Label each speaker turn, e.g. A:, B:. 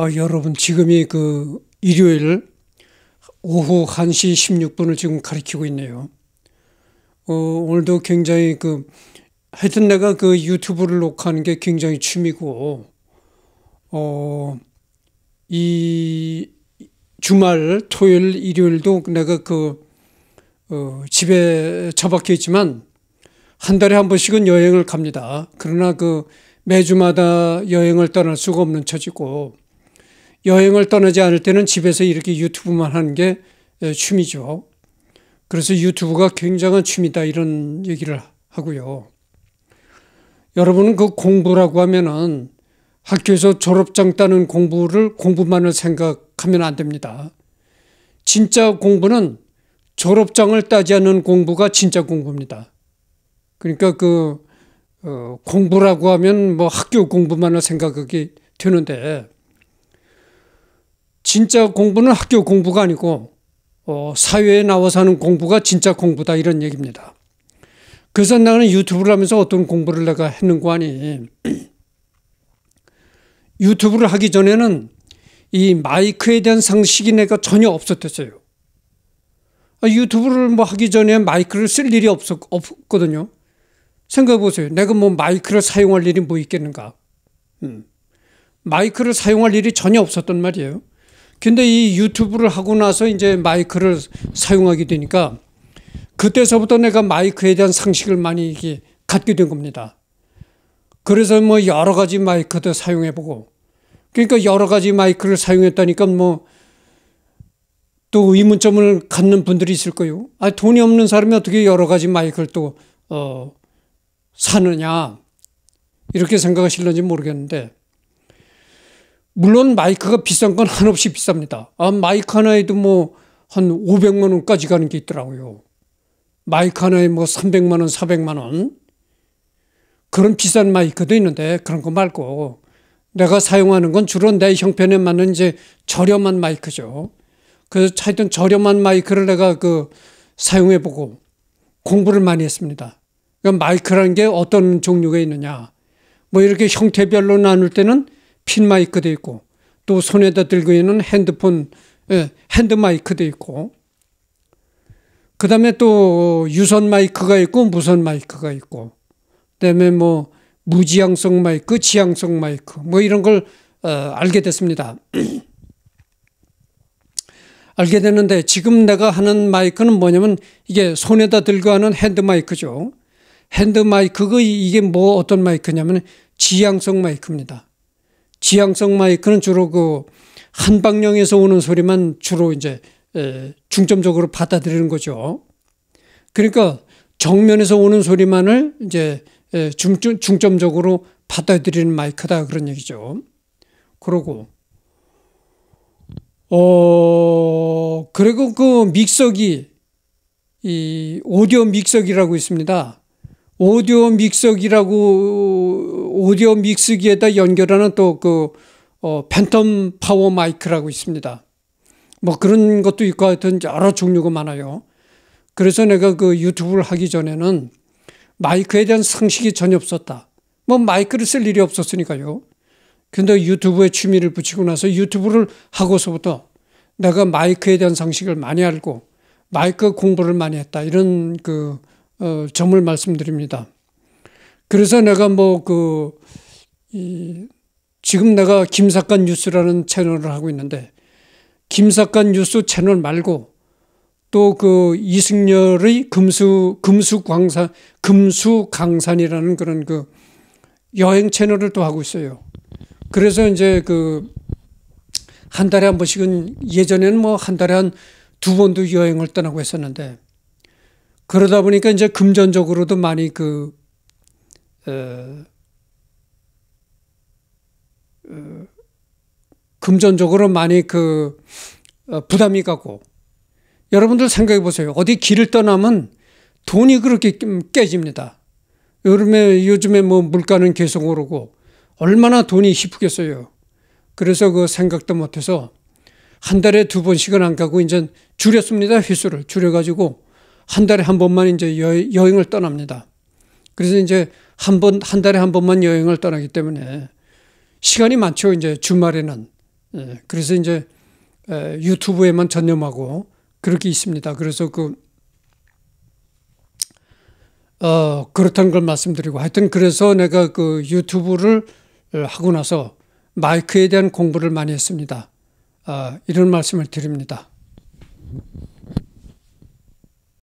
A: 아, 여러분 지금이 그 일요일 오후 1시 16분을 지금 가리키고 있네요. 어, 오늘도 굉장히 그 하여튼 내가 그 유튜브를 녹화하는 게 굉장히 취미고 어, 이 주말 토요일 일요일도 내가 그 어, 집에 처박혀 있지만 한 달에 한 번씩은 여행을 갑니다. 그러나 그 매주마다 여행을 떠날 수가 없는 처지고 여행을 떠나지 않을 때는 집에서 이렇게 유튜브만 하는 게 취미죠. 그래서 유튜브가 굉장한 취미다 이런 얘기를 하고요. 여러분은 그 공부라고 하면은 학교에서 졸업장 따는 공부를 공부만을 생각하면 안 됩니다. 진짜 공부는 졸업장을 따지 않는 공부가 진짜 공부입니다. 그러니까 그 어, 공부라고 하면 뭐 학교 공부만을 생각하게 되는데 진짜 공부는 학교 공부가 아니고 어, 사회에 나와서 하는 공부가 진짜 공부다 이런 얘기입니다. 그래서 나는 유튜브를 하면서 어떤 공부를 내가 했는고 하니 유튜브를 하기 전에는 이 마이크에 대한 상식이 내가 전혀 없었댔어요. 아, 유튜브를 뭐 하기 전에 마이크를 쓸 일이 없었, 없거든요. 생각해 보세요. 내가 뭐 마이크를 사용할 일이 뭐 있겠는가. 음. 마이크를 사용할 일이 전혀 없었단 말이에요. 근데 이 유튜브를 하고 나서 이제 마이크를 사용하게 되니까 그때서부터 내가 마이크에 대한 상식을 많이 이게 갖게 된 겁니다. 그래서 뭐 여러 가지 마이크도 사용해보고 그러니까 여러 가지 마이크를 사용했다니까 뭐 또 의문점을 갖는 분들이 있을 거요. 예아 돈이 없는 사람이 어떻게 여러 가지 마이크를 또 어, 사느냐 이렇게 생각하실런지 모르겠는데 물론 마이크가 비싼 건 한없이 비쌉니다. 아, 마이크 하나에도 뭐 한 500만 원까지 가는 게 있더라고요. 마이크 하나에 뭐 300만 원, 400만 원 그런 비싼 마이크도 있는데 그런 거 말고 내가 사용하는 건 주로 내 형편에 맞는 이제 저렴한 마이크죠. 그래서 차이든 저렴한 마이크를 내가 그 사용해보고 공부를 많이 했습니다. 그러니까 마이크라는 게 어떤 종류가 있느냐. 뭐 이렇게 형태별로 나눌 때는 핀 마이크도 있고 또 손에다 들고 있는 핸드폰 예, 핸드 마이크도 있고 그 다음에 또 유선 마이크가 있고 무선 마이크가 있고 그다음에 뭐 무지향성 마이크, 지향성 마이크 뭐 이런 걸 어, 알게 됐습니다. 알게 되는데 지금 내가 하는 마이크는 뭐냐면 이게 손에다 들고 하는 핸드 마이크죠. 핸드 마이크가 이게 뭐 어떤 마이크냐면 지향성 마이크입니다. 지향성 마이크는 주로 그 한 방향에서 오는 소리만 주로 이제 중점적으로 받아들이는 거죠. 그러니까 정면에서 오는 소리만을 이제 중점적으로 받아들이는 마이크다 그런 얘기죠. 그러고 어 그리고 그 믹서기 이 오디오 믹서기라고 있습니다. 오디오 믹서기라고 오디오 믹서기에다 연결하는 또그 어, 팬텀 파워 마이크라고 있습니다. 뭐 그런 것도 있고 하여튼 여러 종류가 많아요. 그래서 내가 그 유튜브를 하기 전에는 마이크에 대한 상식이 전혀 없었다. 뭐 마이크를 쓸 일이 없었으니까요. 근데 유튜브에 취미를 붙이고 나서 유튜브를 하고서부터 내가 마이크에 대한 상식을 많이 알고 마이크 공부를 많이 했다. 이런 그 어, 점을 말씀드립니다. 그래서 내가 뭐그 지금 내가 김사관 뉴스라는 채널을 하고 있는데 김사관 뉴스 채널 말고 또 그 이승열의 금수 금수 광산 금수 강산이라는 그런 그 여행 채널을 또 하고 있어요. 그래서 이제 그 한 달에 한 번씩은 예전에는 뭐 한 달에 한 두 번도 여행을 떠나고 했었는데 그러다 보니까 이제 금전적으로도 많이 그, 에, 금전적으로 많이 그 어, 부담이 가고 여러분들 생각해 보세요. 어디 길을 떠나면 돈이 그렇게 깨집니다. 요즘에 요즘에 뭐 물가는 계속 오르고 얼마나 돈이 희프겠어요. 그래서 그 생각도 못해서 한 달에 두 번씩은 안 가고 이제 줄였습니다. 횟수를 줄여가지고 한 달에 한 번만 이제 여, 행을 떠납니다. 그래서 이제 한 번, 한 달에 한 번만 여행을 떠나기 때문에 시간이 많죠. 이제 주말에는. 예, 그래서 이제 예, 유튜브에만 전념하고 그렇게 있습니다. 그래서 그, 어, 그렇다는 걸 말씀드리고 하여튼 그래서 내가 그 유튜브를 하고 나서 마이크에 대한 공부를 많이 했습니다. 아, 이런 말씀을 드립니다.